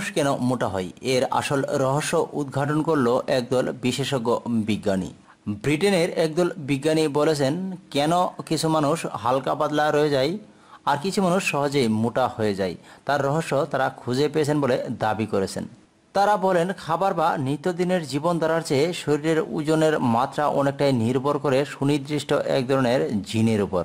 মানুষ কেন মোটা হয় এর আসল রহস্য উদ্ঘাটন করল একদল বিশেষজ্ঞ বিজ্ঞানী ব্রিটেনের একদল বিজ্ঞানী বলেছেন কেন কিছু মানুষ হালকা পাতলা রয়ে যায় আর কিছু মানুষ সহজেই মোটা হয়ে যায় তার রহস্য তারা খুঁজে পেয়েছেন বলে দাবি করেছেন তারা বলেন খাবার বা নিত্যদিনের জীবনধারার চেয়ে শরীরের ওজনের মাত্রা অনেকটাই নির্ভর করে সুনির্দিষ্ট এক ধরনের জিনের উপর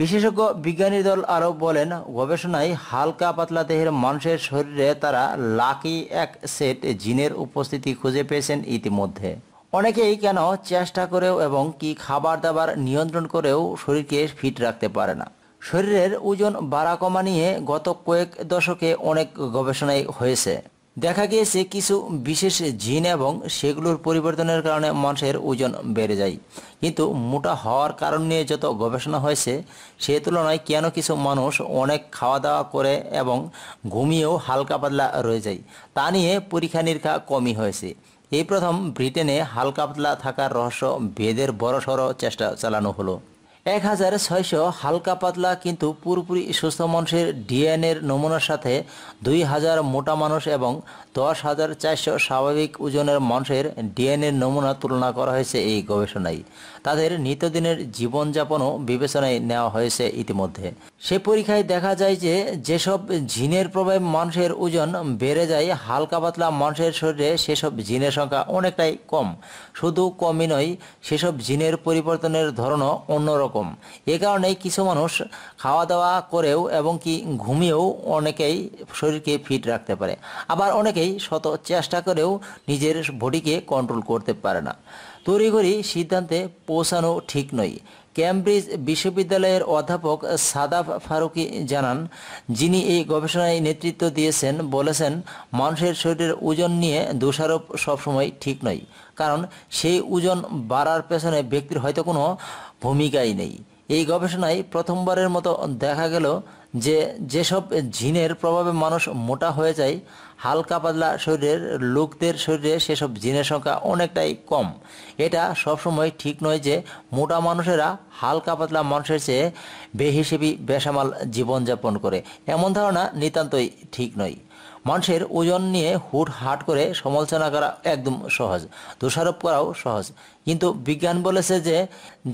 বিশেষজ্ঞ বিজ্ঞানী দল আরও বলেন গবেষণায় হালকা পাতলা দেহের মানুষের শরীরে তারা লাকি এক সেট জিনের উপস্থিতি খুঁজে পেয়েছেন ইতিমধ্যে অনেকেই কেন চেষ্টা করেও এবং কি খাবার দাবার নিয়ন্ত্রণ করেও শরীরকে ফিট রাখতে পারে না শরীরের ওজন বাড়া কমা নিয়ে গত কয়েক দশকে অনেক গবেষণাই হয়েছে দেখা গিয়েছে কিছু বিশেষ জিন এবং সেগুলোর পরিবর্তনের কারণে মানুষের ওজন বেড়ে যায় কিন্তু মোটা হওয়ার কারণ নিয়ে যত গবেষণা হয়েছে সে তুলনায় কেন কিছু মানুষ অনেক খাওয়া দাওয়া করে এবং ঘুমিয়েও হালকা পাতলা রয়ে যায় তা নিয়ে পরীক্ষা নিরীক্ষা কমই হয়েছে এই প্রথম ব্রিটেনে হালকা পাতলা থাকার রহস্য ভেদের বড়সড় চেষ্টা চালানো হলো এক হাজার ছয়শো হালকা পাতলা কিন্তু পুরোপুরি সুস্থ মানুষের ডিএনএর নমুনার সাথে দুই হাজার মোটা মানুষ এবং দশ হাজার চারশো স্বাভাবিক ওজনের মানুষের ডিএনএর নমুনা তুলনা করা হয়েছে এই গবেষণায় তাদের নিত্যদিনের জীবনযাপনও বিবেচনায় নেওয়া হয়েছে ইতিমধ্যে সে পরীক্ষায় দেখা যায় যে যেসব জিনের প্রভাবে মানুষের ওজন বেড়ে যায় হালকা পাতলা মানুষের শরীরে সেসব জিনের সংখ্যা অনেকটাই কম শুধু কমই নয় সেসব জিনের পরিবর্তনের ধরনও অন্যরকম এ কারণে কিছু মানুষ খাওয়া দাওয়া করেও এবং কি ঘুমিয়েও অনেকেই শরীরকে ফিট রাখতে পারে আবার অনেকেই শত চেষ্টা করেও নিজের বডিকে কন্ট্রোল করতে পারে না তড়িঘড়ি সিদ্ধান্তে পৌঁছানো ঠিক নয় ক্যামব্রিজ বিশ্ববিদ্যালয়ের অধ্যাপক সাদাফ ফারুকি জানান যিনি এই গবেষণায় নেতৃত্ব দিয়েছেন বলেছেন মানুষের শরীরের ওজন নিয়ে দোষারোপ সবসময় ঠিক নয় কারণ সেই ওজন বাড়ার পেছনে ব্যক্তির হয়তো কোনো ভূমিকাই নেই এই গবেষণায় প্রথমবারের মতো দেখা গেল যে যেসব জিনের প্রভাবে মানুষ মোটা হয়ে যায় হালকা পাতলা শরীরের লোকদের শরীরে সেসব জিনের সংখ্যা অনেকটাই কম এটা সবসময় ঠিক নয় যে মোটা মানুষেরা হালকা পাতলা মানুষের চেয়ে বেহিসেবি বেসামাল জীবনযাপন করে এমন ধারণা নিতান্তই ঠিক নয় মানুষের ওজন নিয়ে হুট হাট করে সমালোচনা করা একদম সহজ দোষারোপ করাও সহজ কিন্তু বিজ্ঞান বলেছে যে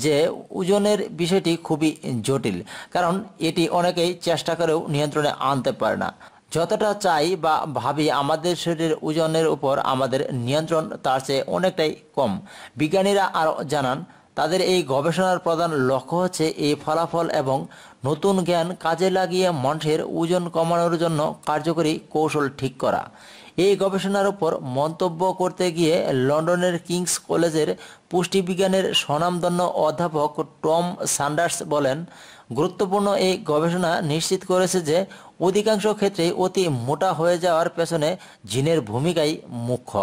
যে ওজনের বিষয়টি খুবই জটিল কারণ এটি অনেকেই চেষ্টা করেও নিয়ন্ত্রণে আনতে পারে না যতটা চাই বা ভাবি আমাদের শরীরের ওজনের উপর আমাদের নিয়ন্ত্রণ তার চেয়ে অনেকটাই কম বিজ্ঞানীরা আরও জানান তাদের এই গবেষণার প্রধান লক্ষ্য হচ্ছে এই ফলাফল এবং নতুন জ্ঞান কাজে লাগিয়ে মানুষের ওজন কমানোর জন্য কার্যকরী কৌশল ঠিক করা এই গবেষণার উপর মন্তব্য করতে গিয়ে লন্ডনের কিংস কলেজের পুষ্টিবিজ্ঞানের স্বনামধন্য অধ্যাপক টম সান্ডার্স বলেন গুরুত্বপূর্ণ এই গবেষণা নিশ্চিত করেছে যে অধিকাংশ ক্ষেত্রে অতি মোটা হয়ে যাওয়ার পেছনে জিনের ভূমিকাই মুখ্য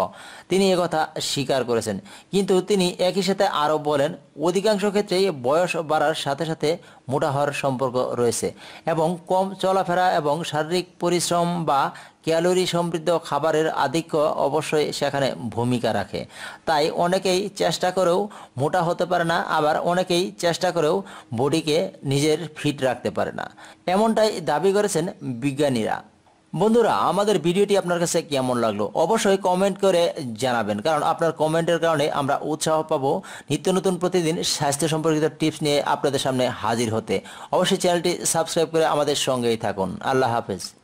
তিনি একথা স্বীকার করেছেন কিন্তু তিনি একই সাথে আরও বলেন অধিকাংশ ক্ষেত্রেই বয়স বাড়ার সাথে সাথে মোটা হওয়ার সম্পর্ক রয়েছে এবং কম চলাফেরা এবং শারীরিক পরিশ্রম বা ক্যালোরি সমৃদ্ধ খাবারের আধিক্য অবশ্যই সেখানে ভূমিকা রাখে তাই অনেকেই চেষ্টা করেও মোটা হতে পারে না আবার অনেকেই চেষ্টা করেও বডিকে নিজের ফিট রাখতে পারে না এমনটাই দাবি করেছেন বিজ্ঞানীরা বন্ধুরা আমাদের ভিডিওটি আপনার কাছে কেমন লাগলো অবশ্যই কমেন্ট করে জানাবেন কারণ আপনার কমেন্টের কারণে আমরা উৎসাহ পাবো নিত্য নতুন প্রতিদিন স্বাস্থ্য সম্পর্কিত টিপস নিয়ে আপনাদের সামনে হাজির হতে অবশ্যই চ্যানেলটি সাবস্ক্রাইব করে আমাদের সঙ্গেই থাকুন আল্লাহ হাফেজ